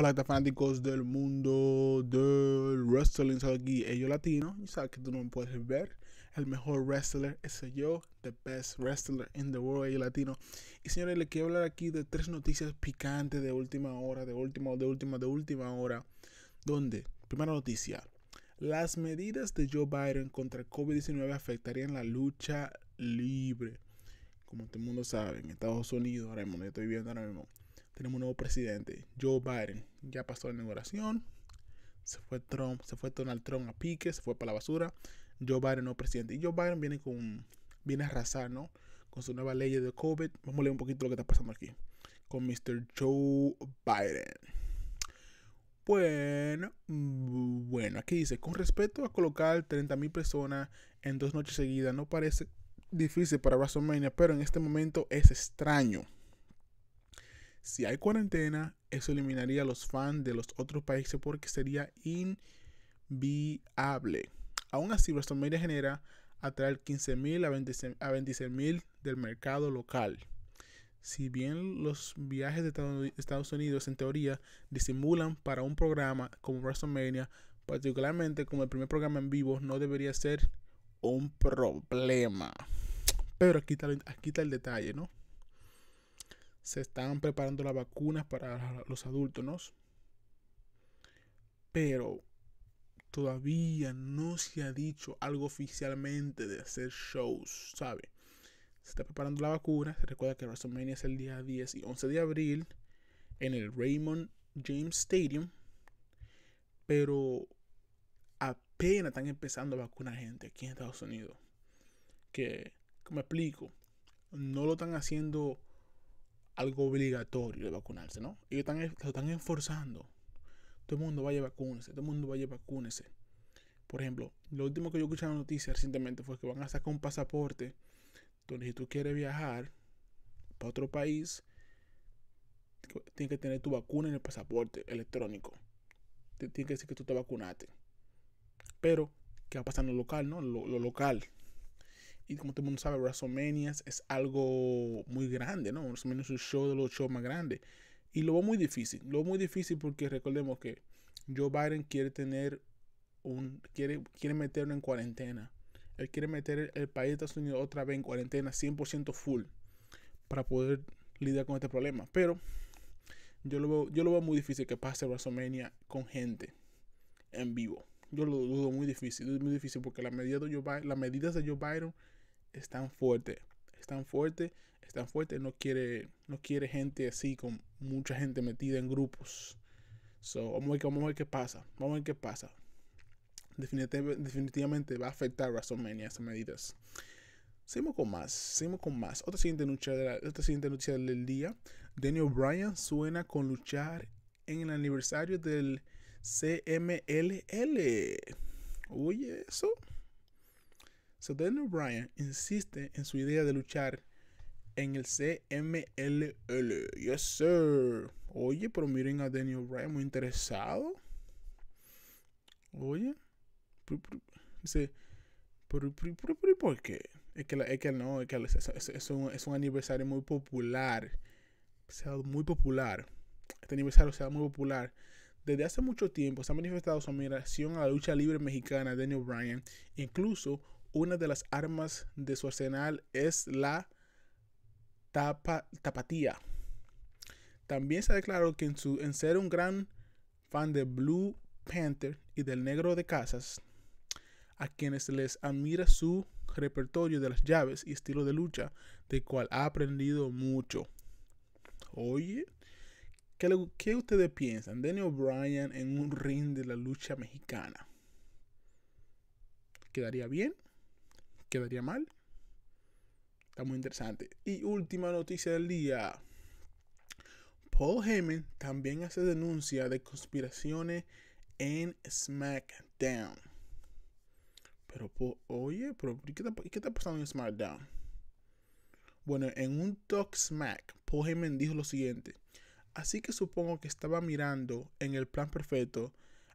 Hola, fanáticos del mundo del wrestling. Soy aquí, ellos eh, latino. Y sabes que tú no me puedes ver. El mejor wrestler es yo. The best wrestler in the world, ellos eh, latino. Y señores, les quiero hablar aquí de tres noticias picantes de última hora, de última, de última, de última hora. Donde, primera noticia. Las medidas de Joe Biden contra el COVID-19 afectarían la lucha libre como todo el mundo sabe, en Estados Unidos, ahora mismo, yo estoy viviendo ahora mismo, tenemos un nuevo presidente, Joe Biden. Ya pasó la inauguración. Se fue Trump, se fue Donald Trump a pique, se fue para la basura. Joe Biden nuevo presidente. Y Joe Biden viene con viene a arrasar, ¿no? Con su nueva ley de COVID. Vamos a leer un poquito lo que está pasando aquí. Con Mr. Joe Biden. Bueno, bueno, aquí dice, con respecto a colocar 30.000 personas en dos noches seguidas, no parece difícil para WrestleMania, pero en este momento es extraño si hay cuarentena, eso eliminaría a los fans de los otros países porque sería inviable. Aún así, WrestleMania genera atraer 15.000 a 26.000 del mercado local. Si bien los viajes de Estados Unidos en teoría disimulan para un programa como WrestleMania, particularmente como el primer programa en vivo, no debería ser un problema. Pero aquí aquí está el detalle, ¿no? se están preparando las vacunas para los adultos, ¿no? Pero todavía no se ha dicho algo oficialmente de hacer shows, ¿sabe? Se está preparando la vacuna. Se recuerda que WrestleMania es el día 10 y 11 de abril en el Raymond James Stadium. Pero apenas están empezando a vacunar gente aquí en Estados Unidos. Que, ¿Me explico, no lo están haciendo algo obligatorio de vacunarse, ¿no? Y están, lo están esforzando. Todo el mundo vaya a vacunarse, todo el mundo vaya a vacunarse. Por ejemplo, lo último que yo escuché en la noticia recientemente fue que van a sacar un pasaporte donde si tú quieres viajar para otro país, tiene que tener tu vacuna en el pasaporte electrónico. Tienes que decir que tú te vacunaste. Pero, ¿qué va a pasar en lo local, no? lo local, y como todo el mundo sabe, WrestleMania es algo muy grande, ¿no? WrestleMania es un show de los shows más grandes. Y lo veo muy difícil, lo veo muy difícil porque recordemos que Joe Biden quiere tener un, quiere, quiere meterlo en cuarentena. Él quiere meter el país de Estados Unidos otra vez en cuarentena 100% full para poder lidiar con este problema. Pero yo lo veo, yo lo veo muy difícil que pase WrestleMania con gente en vivo. Yo lo dudo muy difícil, es muy difícil porque la medida de Joe las medidas de Joe Biden es tan fuerte, es tan fuerte, es tan fuerte, no quiere, no quiere gente así, con mucha gente metida en grupos. So, vamos a ver, qué pasa, vamos a ver qué pasa. definitivamente definitivamente va a afectar a WrestleMania esas medidas. Seguimos con más, seguimos con más. Otra siguiente lucha, otra siguiente lucha del día. Daniel Bryan suena con luchar en el aniversario del CMLL. Oye, eso. So Daniel Bryan insiste en su idea de luchar en el CMLL. Yes, sir. Oye, pero miren a Daniel Bryan muy interesado. Oye. Dice, por qué? Es que, es no, es que es, un, aniversario muy popular. se ha dado muy popular. Este aniversario se ha dado muy popular. Desde hace mucho tiempo se ha manifestado su admiración a la lucha libre mexicana de Daniel Bryan. Incluso una de las armas de su arsenal es la tapatía. También se ha declarado que en, su, en ser un gran fan de Blue Panther y del Negro de Casas, a quienes les admira su repertorio de las llaves y estilo de lucha, de cual ha aprendido mucho. Oye, ¿qué, ustedes piensan? Daniel O'Brien en un ring de la lucha mexicana. ¿Quedaría bien? quedaría mal. Está muy interesante. Y última noticia del día. Paul Heyman también hace denuncia de conspiraciones en SmackDown. Pero, oye, pero, ¿qué, está, ¿qué está pasando en SmackDown? Bueno, en un Talk Smack, Paul Heyman dijo lo siguiente. Así que supongo que estaba mirando en el plan perfecto.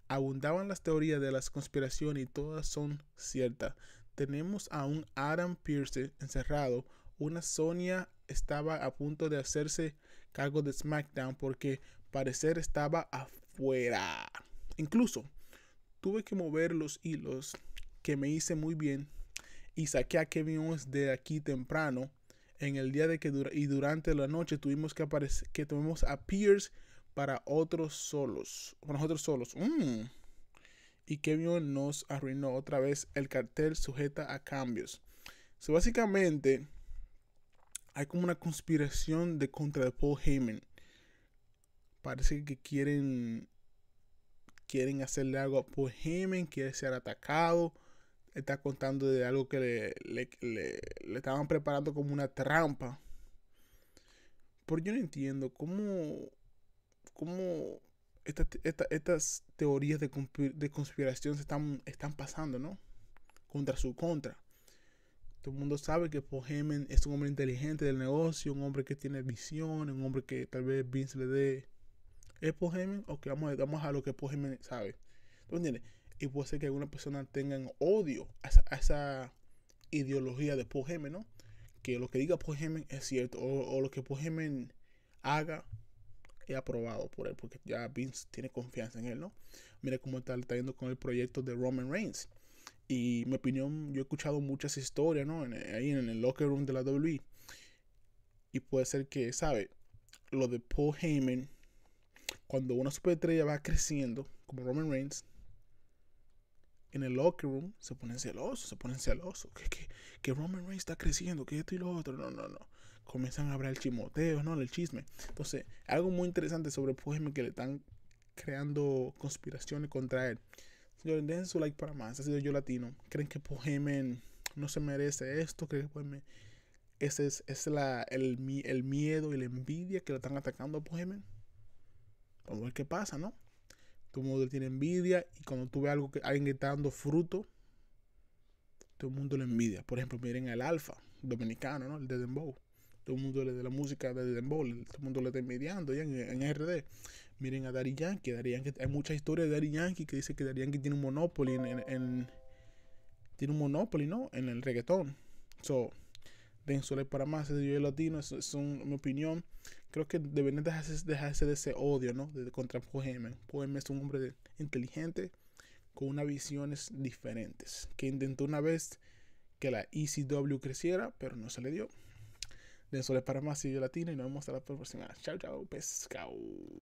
Abundaban las teorías de las conspiraciones y todas son ciertas tenemos a un Adam Pearce encerrado. Una Sonia estaba a punto de hacerse cargo de SmackDown porque parecer estaba afuera. Incluso tuve que mover los hilos que me hice muy bien y saqué a Kevin Owens de aquí temprano en el día de que y durante la noche tuvimos que, que tuvimos a Pierce para otros solos, para nosotros solos. Mm y Kevin nos arruinó otra vez el cartel sujeta a cambios. So, básicamente, hay como una conspiración de contra de Paul Heyman. Parece que quieren quieren hacerle algo a Paul Heyman, quiere ser atacado. Está contando de algo que le, estaban preparando como una trampa. Pero yo no entiendo cómo, cómo estas teorías de, conspiración se están, están pasando, ¿no? Contra su contra. Todo el mundo sabe que Paul es un hombre inteligente del negocio, un hombre que tiene visión, un hombre que tal vez Vince le dé. ¿Es Paul Ok, vamos a, lo que Paul sabe. ¿Tú entiendes? Y puede ser que algunas personas tengan odio a esa, ideología de Paul ¿no? Que lo que diga Paul es cierto, o, lo que Paul haga He aprobado por él, porque ya Vince tiene confianza en él, ¿no? Mira cómo está, está yendo con el proyecto de Roman Reigns. Y mi opinión, yo he escuchado muchas historias, ¿no? ahí en el locker room de la WWE. Y puede ser que, ¿sabe? Lo de Paul Heyman, cuando una superestrella va creciendo, como Roman Reigns, en el locker room se ponen celosos, se ponen celosos. Que, que Roman Reigns está creciendo, que esto y lo otro. No, no, no comienzan a hablar el chimoteo, ¿no? El chisme. Entonces, algo muy interesante sobre Pujemen que le están creando conspiraciones contra él. Señor, den su like para más. Ha sido yo latino. ¿Creen que Pujemen no se merece esto? ¿Creen que Pujemen Ese es, la, el, el, miedo y la envidia que le están atacando a Pujemen. Vamos a ver qué pasa, ¿no? Todo el mundo tiene envidia y cuando tú ves algo que alguien que está dando fruto, todo el mundo le envidia. Por ejemplo, miren al Alfa, dominicano, ¿no? El de Dembow todo el mundo le de la música de Dembow, todo el mundo le está mediando en, RD. Miren a Dari Yankee, Darían Yankee, hay mucha historia de Dari Yankee que dice que Dari Yankee tiene un monopoly en, tiene un monopolio ¿no? En el reggaetón. So, Denso para más, es yo latino, es, es mi opinión. Creo que deberían dejarse, de ese odio, ¿no? contra es un hombre inteligente, con unas visiones diferentes, que intentó una vez que la ECW creciera, pero no se le dio de para más y Latino y nos vemos hasta la próxima. Chao, chao, pescao.